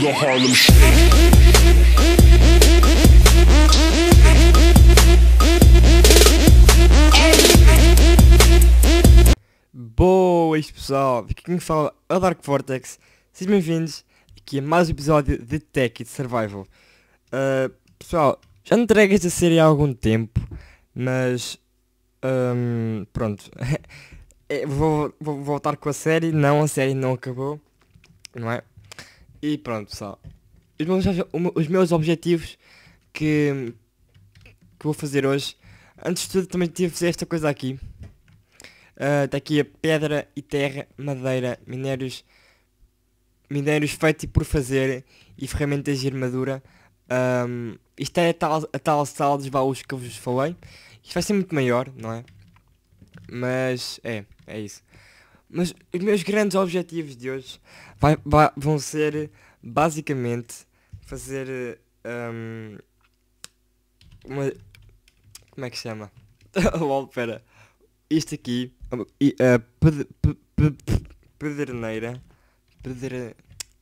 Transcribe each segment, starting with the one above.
the Harlem Shake. Boas pessoal, aqui quem fala é o Dark Vortex, sejam bem-vindos aqui a mais um episódio de Tech de Survival. Uh, pessoal, já não esta série há algum tempo, mas um, pronto, é, vou, vou voltar com a série, não, a série não acabou, não é? E pronto, pessoal. Os meus, os meus objetivos que, que vou fazer hoje. Antes de tudo, também tive esta coisa aqui. Está ah, aqui a pedra e terra, madeira, minérios, minérios feitos e por fazer e ferramentas de armadura. Um, isto é a tal, a tal sala dos baús que eu vos falei. Isto vai ser muito maior, não é? Mas é, é isso. Mas os meus grandes objetivos de hoje vai, vai, vão ser basicamente fazer um, uma. Como é que se chama? Lol, pera. Isto aqui. Hum, e, uh, eh, ped, ped, ped, pederneira. Pedre...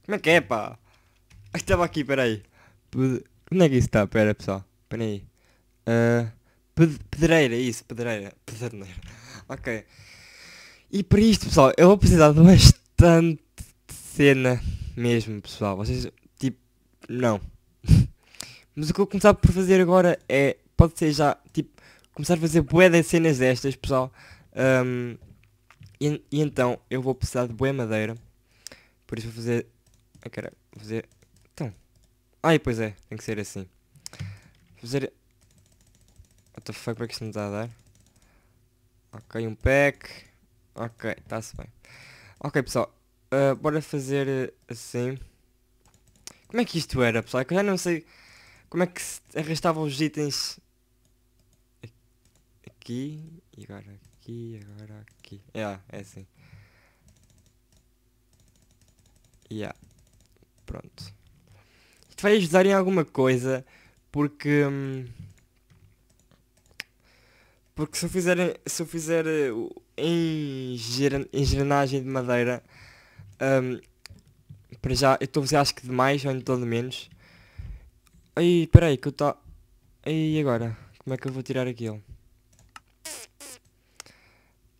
Como é que é, pá? Ah, estava aqui, peraí. Ped... Onde é que isso está? Pera, pessoal. Peraí. Uh, eh, ped... Pedreira, isso, pedreira. Pederneira. Ok. E para isto, pessoal, eu vou precisar de bastante cena mesmo, pessoal. Vocês, tipo, não. Mas o que eu começar por fazer agora é, pode ser já, tipo, começar a fazer bué de cenas destas, pessoal. Um, e, e, então, eu vou precisar de bué madeira. Por isso vou fazer... Ah, caralho, vou fazer... Então... Ai, pois é, tem que ser assim. Vou fazer... What the fuck, para é que isto não está a dar? Ok, um pack... Ok, está-se bem. Ok, pessoal. Uh, bora fazer assim. Como é que isto era, pessoal? É que eu já não sei como é que se arrastavam os itens aqui e agora aqui e agora aqui. Yeah, é assim. Yeah. Pronto. Isto vai ajudar em alguma coisa porque... Hum, porque se eu fizer, se eu fizer uh, em, engrenagem de madeira. Um, para já, eu estou a acho que de mais ou então de menos. aí peraí, que eu estou... Tá... E agora? Como é que eu vou tirar aquilo?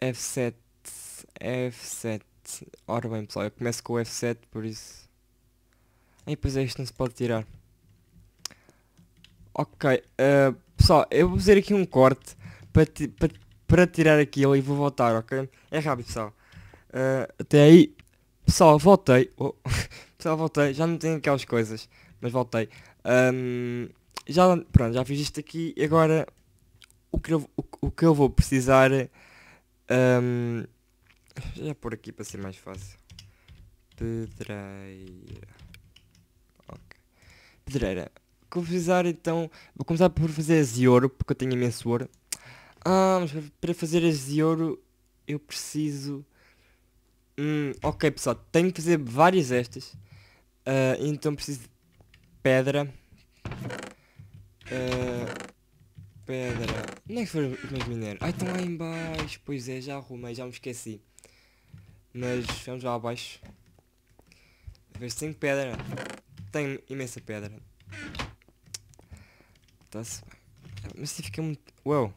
F7, F7. Ora bem pessoal, eu começo com o F7, por isso... aí pois é, isto não se pode tirar. Ok, uh, pessoal, eu vou fazer aqui um corte para, para para tirar aquilo e vou votar, ok? É rápido, pessoal. Uh, até aí, pessoal, voltei. Oh. pessoal, voltei. Já não tenho aquelas coisas, mas voltei. Um, já, pronto, já fiz isto aqui e agora o que eu, o, o que eu vou precisar... Um, já por aqui para ser mais fácil. Pedreira. Ok. Pedreira. Vou precisar então... Vou começar por fazer esse ouro, porque eu tenho imenso ouro. Ah, mas para fazer as de ouro eu preciso... Hum, ok pessoal, tenho que fazer várias estas. Uh, ah, então preciso de pedra. Uh, pedra. Onde é que foram os minérios? estão lá embaixo. Pois é, já arrumei, já me esqueci. Mas vamos lá abaixo. ver se tem pedra. Tenho imensa pedra. Está-se bem. Mas se fica muito... Uau.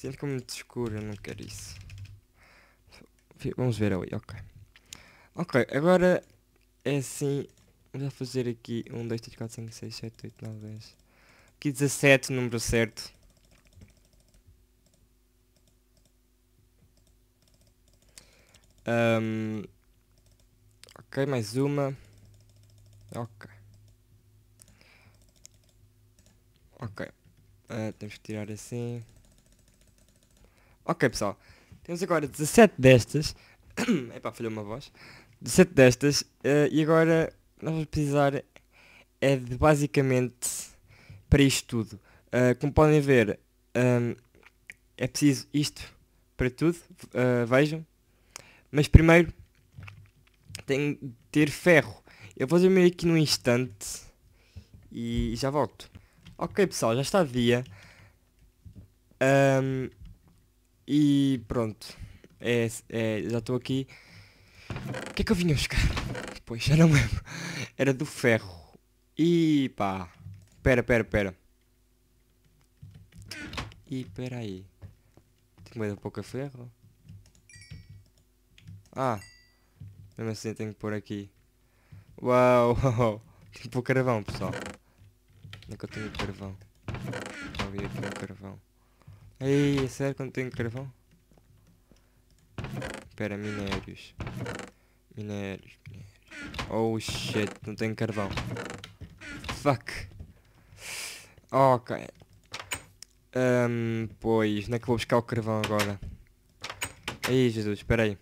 Sinto ele ficou muito escuro, eu não quero isso. Vamos ver ali, ok. Ok, agora é assim. Vou fazer aqui 1, 2, 3, 4, 5, 6, 7, 8, 9, 10. Aqui 17, número certo. Um, ok, mais uma. Ok. Ok. Uh, temos que tirar assim. Ok pessoal, temos agora 17 destas. Epá, falhou uma voz. 17 destas. Uh, e agora nós vamos precisar é de basicamente para isto tudo. Uh, como podem ver, um, ehm, é preciso isto para tudo. Uh, vejam. Mas primeiro tenho de ter ferro. Eu vou fazer meio aqui num instante e já volto. Ok pessoal, já está dia. Um, ehm, e pronto, é, é, já estou aqui. O que é que eu vinha buscar? Pois, já não lembro. Era do ferro. E pá. Pera, pera, pera. E pera aí. Tenho medo de pouca é ferro? Ah. Mesmo assim tenho que pôr aqui. Uau, Tenho que pôr carvão, pessoal. Onde é que eu tenho carvão? Havia aqui um carvão. Ei, sério que não tenho carvão? Espera, minérios. Minérios, minérios. Oh shit, não tenho carvão. Fuck. Ok. Um, pois, não é que vou buscar o carvão agora? Aí Jesus, espera aí.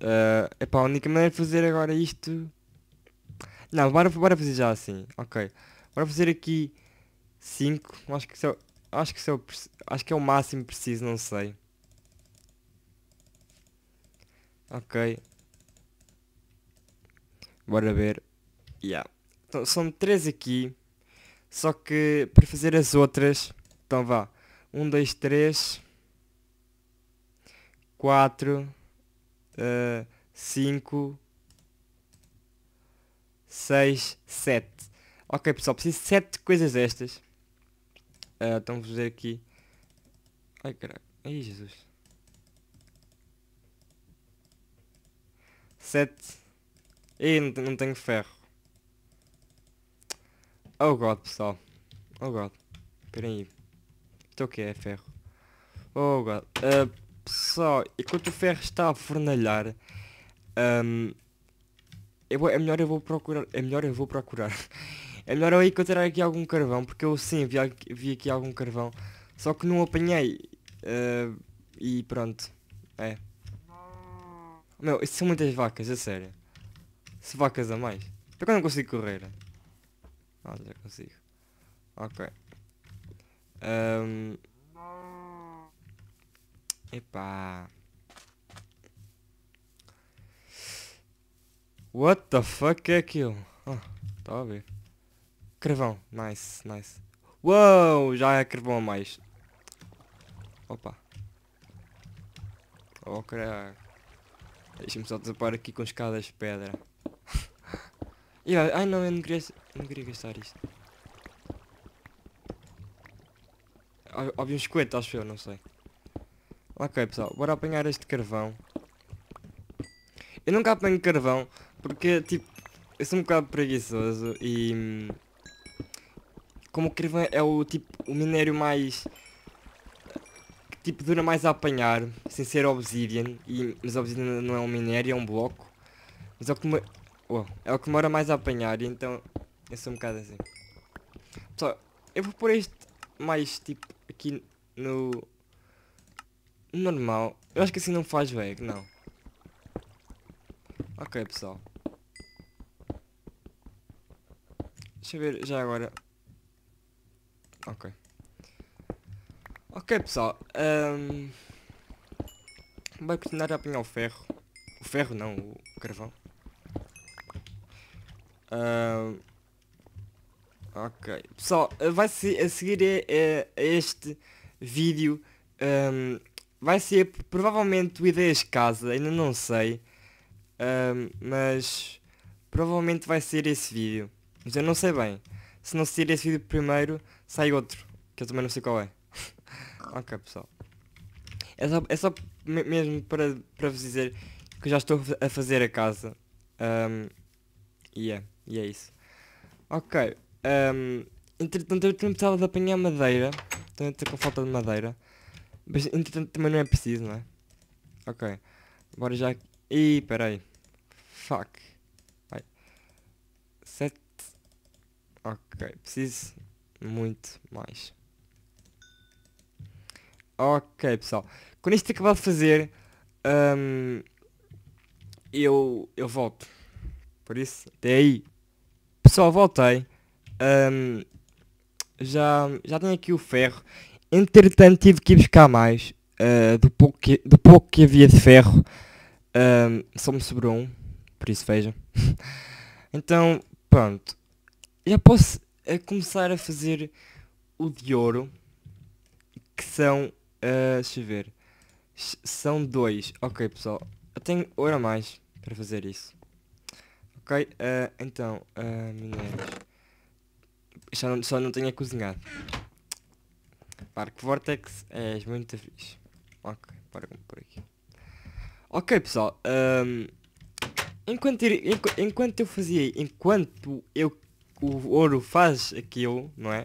Uh, epá, a única maneira de fazer agora isto... Não, bora, bora fazer já assim. Ok. Bora fazer aqui 5. Acho que só... Acho que, se eu, acho que é o máximo preciso, não sei. Ok. Bora ver. Yeah. Então, são três aqui. Só que para fazer as outras... Então vá. Um, dois, três... Quatro... Uh, cinco... Seis... Sete. Ok pessoal, preciso de sete coisas estas Uh, então vou fazer aqui. Ai caralho. Ai Jesus. 7. E não, tenho ferro. Oh god pessoal. Oh god. Esperem aí. Isto então o que é ferro? Oh god. Uh, pessoal, enquanto o ferro está a fornalhar. Um, ehm, eu vou, é melhor eu vou procurar. É melhor eu vou procurar. É melhor eu encontrar aqui algum carvão, porque eu sim vi, vi aqui algum carvão. Só que não apanhei. Uh, e pronto. É. Meu, isso são muitas vacas, é sério. Se vacas a mais. até que eu não consigo correr? Ah, já consigo. Ok. Um... Epá. What the fuck é aquilo? Ah, oh, tá a ver. Carvão, nice, nice. Uou, já é carvão a mais. Opa. Oh, caralho. Deixa-me só tapar aqui com escadas de pedra. ai não, eu não queria, não queria gastar isto. Óbvio um 50, acho eu, não sei. Ok pessoal, bora apanhar este carvão. Eu nunca apanho carvão porque tipo, eu sou um bocado preguiçoso e... Hum, como o Crivan é o tipo, o minério mais... Que tipo dura mais a apanhar, sem ser obsidian. E, mas obsidian não é um minério, é um bloco. Mas é o que, mora oh, é o que demora mais a apanhar, então... Eu sou um bocado assim. só eu vou pôr este mais tipo aqui no normal. Eu acho que assim não faz lag, não. Ok pessoal. Deixa eu ver já agora Ok pessoal, um... vai continuar a apanhar o ferro. O ferro não, o carvão. Um... Ok, pessoal, vai -se a seguir é, é a este vídeo um, vai ser provavelmente o Ideias Casa, ainda não sei, um, mas provavelmente vai ser esse vídeo, mas eu não sei bem, se não sair esse vídeo primeiro, sai outro, que eu também não sei qual é. Ok pessoal. É só, é só mesmo para, para vos dizer que já estou a fazer a casa. Um, e yeah, é, e é isso. Ok. Um, entretanto eu também precisava de apanhar madeira. Também estou com falta de madeira. Mas entretanto também não é preciso, não é? Ok. Bora já. Ih, peraí. Fuck. Vai. Sete. Ok. Preciso muito mais. Ok, pessoal. Quando isto acabar de fazer, um, eu, eu volto. Por isso, até aí. Pessoal, voltei. Um, já, já tenho aqui o ferro. Entretanto, tive que ir buscar mais. Uh, do, pouco que, do pouco que havia de ferro, um, só me sobrou um. Por isso, vejam. então, pronto. Já posso a eh, começar a fazer o de ouro. Que são Uh, deixa eu ver. São dois. Ok, pessoal. Eu tenho hora a mais para fazer isso. Ok, uh, então, uh, Já não, só não tenho a cozinhar. Parque Vortex, és muito fixe. Ok, para por aqui. Ok, pessoal. Um, ehm, enquanto, enquanto, enquanto eu fazia, enquanto eu o ouro faz aquilo, não é?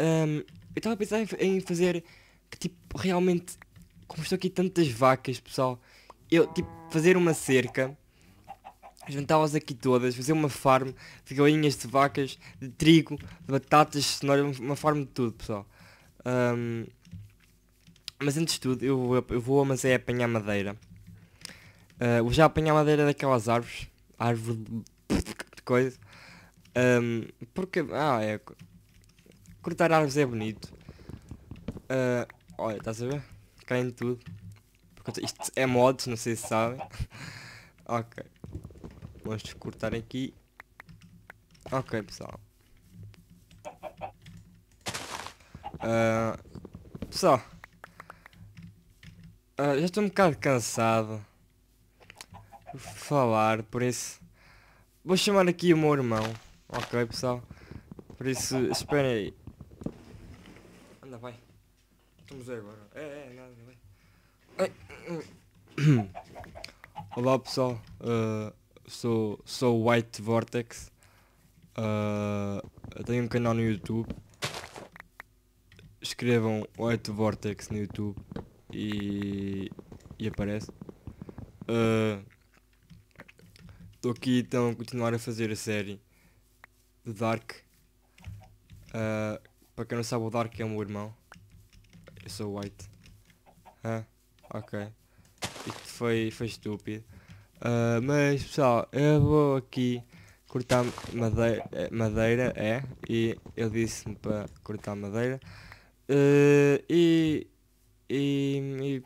Um, ehm, eu estava a pensar em, em fazer que tipo, realmente, como estou aqui tantas vacas, pessoal, eu tipo, fazer uma cerca, juntá-las aqui todas, fazer uma farm de galinhas, de vacas, de trigo, de batatas, cenoura, uma farm de tudo, pessoal. Um, mas antes de tudo, eu vou, eu vou mas é apanhar madeira. Uh, vou já apanhar madeira daquelas árvores. Árvore de coisa. Um, porque, ah, é. Cortar árvores é bonito. Uh, olha, estás a ver? Cai em tudo. Porque isto é mods, não sei se sabem. ok. Vamos cortar aqui. Ok, pessoal. Uh, pessoal. Uh, já estou um bocado cansado de falar, por isso vou chamar aqui o meu irmão, ok pessoal? Por isso, esperem aí. Estamos agora. É, é, nada, Olá pessoal, uh, sou, sou White Vortex. Uh, tenho um canal no YouTube. Escrevam White Vortex no YouTube e, e aparece. Estou uh, aqui então a continuar a fazer a série The Dark. Uh, para quem não sabe o Dark é o meu irmão. Eu sou white. ah, Ok. Isto foi, foi estúpido. Uh, mas pessoal, eu vou aqui cortar madeira, é, madeira é, e ele disse-me para cortar madeira. Uh, e, e, e,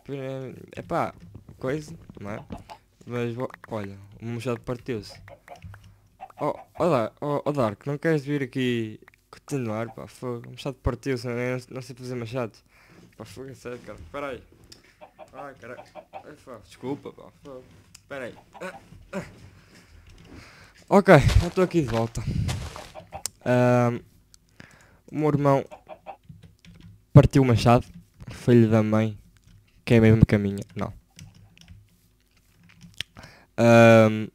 eh, pá, coisa, não é? Mas olha, o mochado partiu-se. Oh, olá, oh, oh, oh Dark, não queres vir aqui continuar, pá, foi o mochado partiu-se, não, não sei fazer machado. Fuga sério, cara. Pera aí. Ai, cara. Desculpa, pá. Pera aí. Ah, ah. Ok, eu estou aqui de volta. Um, o meu irmão partiu o machado. Filho da mãe. Que é mesmo caminha. Não. Um,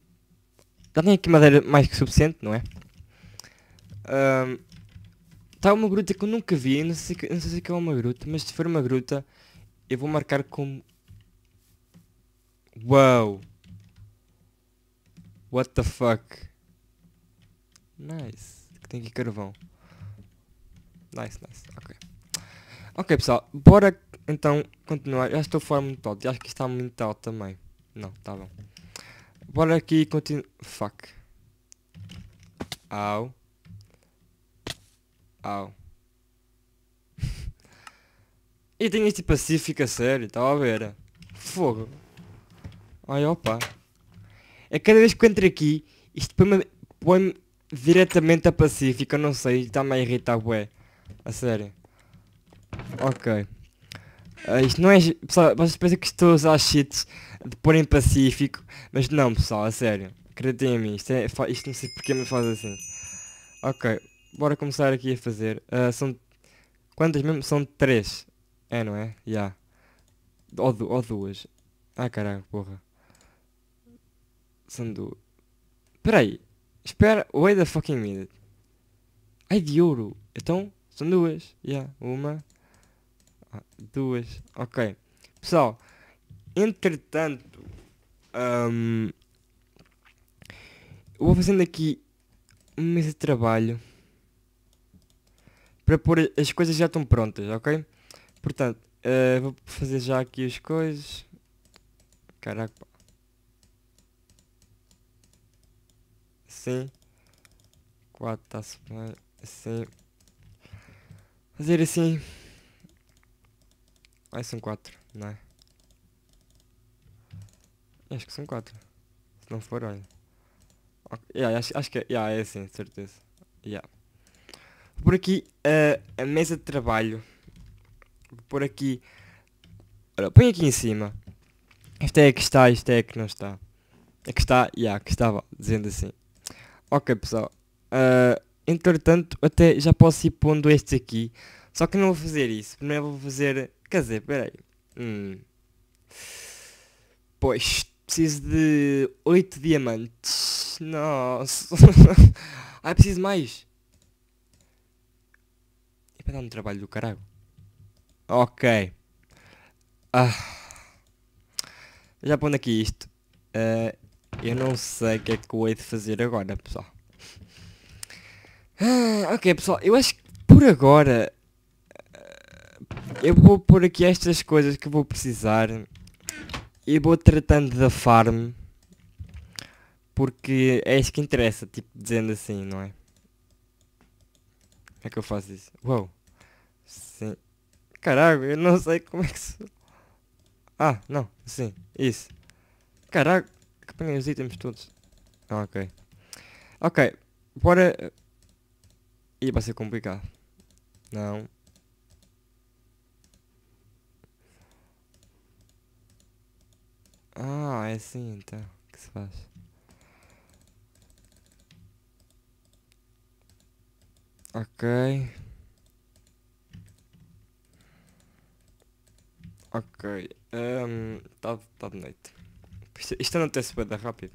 já tenho aqui madeira mais que suficiente, não é? Um, Está uma gruta que eu nunca vi, não sei, não sei se é, é uma gruta, mas se for uma gruta, eu vou marcar como... Wow! What the fuck? Nice. Tem aqui carvão. Nice, nice. Ok. Ok, pessoal. Bora então continuar. Já estou fora muito alto. Acho que está muito alto também. Não, tá bom. Bora aqui continuar. Fuck. Au. Au. e tem este Pacífico a sério, estava a ver? Fogo. Ai opa. É cada vez que eu entro aqui, isto põe-me põe diretamente a Pacífico, não sei, está-me a irritar ué. A sério. Ok. Uh, isto não é... Pessoal, vocês pensam que estou a usar cheats de pôr em Pacífico, mas não pessoal, a sério. Acreditem em mim, isto, é, isto não sei porque me faz assim. Ok, bora começar aqui a fazer. Uh, são quantas mesmo? São três. É, não é? Já. Yeah. Ou, ou duas. Ah, caralho, porra. São duas. Peraí. Espera. Wait a fucking minute. Ai, de ouro. Então, são duas. Já. Yeah. Uma. Ah, duas. Ok. Pessoal, entretanto... Um, vou fazendo aqui um mês de trabalho para pôr as coisas já estão prontas, ok? Portanto, uh, vou fazer já aqui as coisas. Caraca. Assim. 4 está-se Assim. Fazer assim. Ai, ah, são 4, não é? Acho que são 4. Se não for, olha. Okay. Yeah, acho, acho que é, yeah, é assim, certeza. Yeah por aqui a mesa de trabalho. Vou pôr aqui. Ora, põe aqui em cima. Isto é que está, isto é que não está. É que está, e yeah, que estava, dizendo assim. Ok pessoal. Uh, entretanto, até já posso ir pondo este aqui. Só que não vou fazer isso. Primeiro vou fazer. Quer dizer, peraí. Hum. Pois, preciso de 8 diamantes. Nossa. ah, preciso mais vai dar um trabalho do caralho. Ok. Ah. Já pondo aqui isto. Uh, eu não sei o que é que eu hei de fazer agora, pessoal. Ah, ok, pessoal. Eu acho que por agora... Ah, eu vou pôr aqui estas coisas que vou precisar. E vou tratando da farm. Porque é isso que interessa, tipo, dizendo assim, não é? Como é que eu faço isso? Uou! Caralho, eu não sei como é que se... Ah, não, sim, isso. Caralho, que apanhei os itens todos. Ah, ok. Ok, bora... Ih, vai ser complicado. Não. Ah, é assim então o que se faz. Ok. Ok. Está ehm, um, tá de noite. Isto, não tem subida rápido.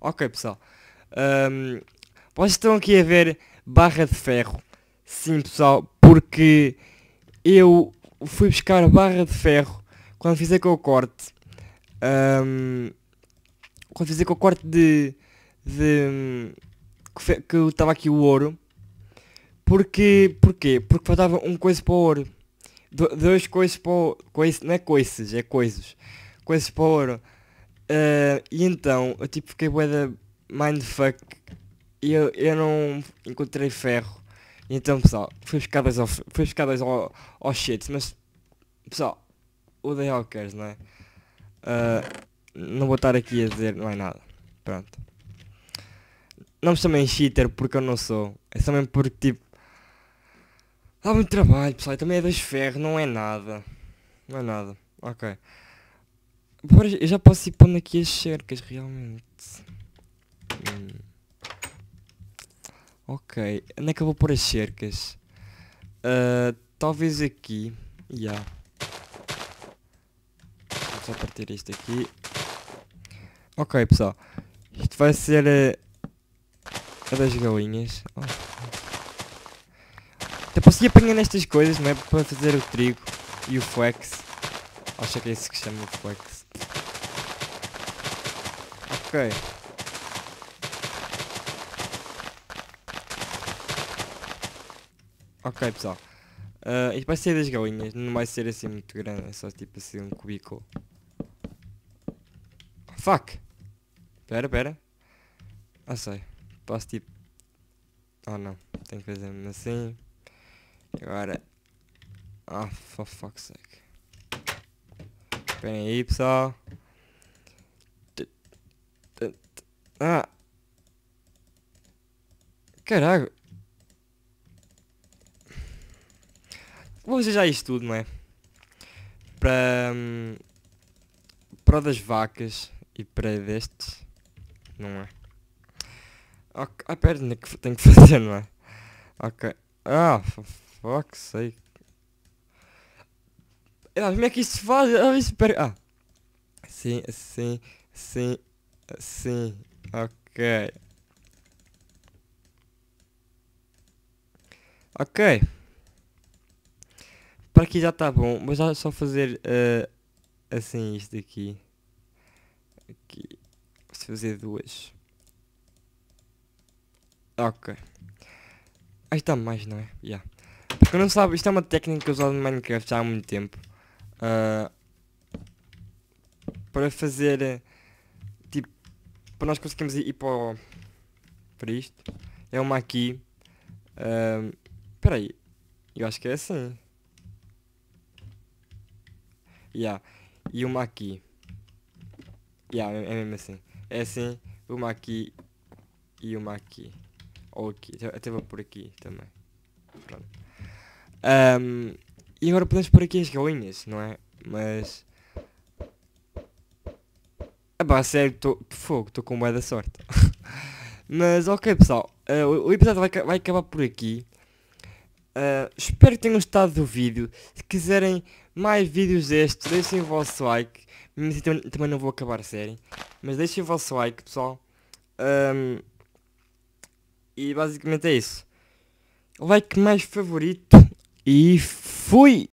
Ok pessoal. Um, ehm, vocês estão aqui a ver barra de ferro. Sim pessoal, porque eu fui buscar barra de ferro quando fizer com o corte. Um, ehm, quando fizer com o corte de. de que estava aqui o ouro. Porque. Porquê? Porque faltava um coisa para o ouro dois coisas para o... Coice, não é coices, é coisas. Coisas para o ouro. Uh, e então, eu tipo fiquei bué da mindfuck. E eu, eu não encontrei ferro. E então, pessoal, fui buscar dois ao, fui buscar dois ao, ao shit. Mas, pessoal, o The Hawkers, não é? Uh, não vou estar aqui a dizer, não é nada. Pronto. Não me chamem cheater porque eu não sou. É também porque, tipo, Dá muito trabalho, pessoal. Também é das ferro, não é nada. Não é nada. Ok. agora eu já posso ir pondo aqui as cercas, realmente. Hum. Ok. Onde é que eu vou pôr as cercas? Uh, talvez aqui. Já. Yeah. Vou só partir isto aqui. Ok, pessoal. Isto vai ser... Uh, a das galinhas. Oh. Até posso ir nestas coisas, não é? Para fazer o trigo e o flex. Acho que é isso que chama o flex. Ok. Ok, pessoal. Uh, isto vai ser das galinhas, não vai ser assim muito grande, é só tipo assim um cubículo. Fuck! Pera, pera. Ah, sei. Posso tipo... Ah, oh, não. Tenho que fazer assim. Agora. Ah, oh, for fuck's sake. Pera aí, pessoal. Ah. Caralho. Vou fazer já isto tudo, não é? Para... para das vacas e para destes. Não é? a Ah, pera, tenho que fazer, não é? Ok. Ah, fuck's sake. Como é que isso faz? Ah, espera. Ah. Sim, sim, sim, sim. Ok. Ok. Para aqui já está bom. mas já só fazer uh, assim isto aqui. Aqui. Vou fazer duas. Ok. Aí está mais, não é? Yeah. Quem não sabe, isto é uma técnica usada no Minecraft já há muito tempo. Uh, para fazer... Tipo, para nós conseguirmos ir, ir para, o, para isto. É uma aqui. Uh, ah, peraí. Eu acho que é assim. Yeah. E uma aqui. Yeah, é, é mesmo assim. É assim, uma aqui e uma aqui. Ou aqui. Até vou por aqui também. Um, e agora podemos pôr aqui as galinhas, não é? Mas... Ah pá, sério, tô... fogo, estou com da sorte. Mas ok pessoal, uh, o episódio vai, vai, acabar por aqui. Uh, espero que tenham gostado do vídeo. Se quiserem mais vídeos destes, deixem o vosso like. Mas assim, também, também não vou acabar a série. Mas deixem o vosso like, pessoal. Um, e basicamente é isso. Like mais favorito e fui!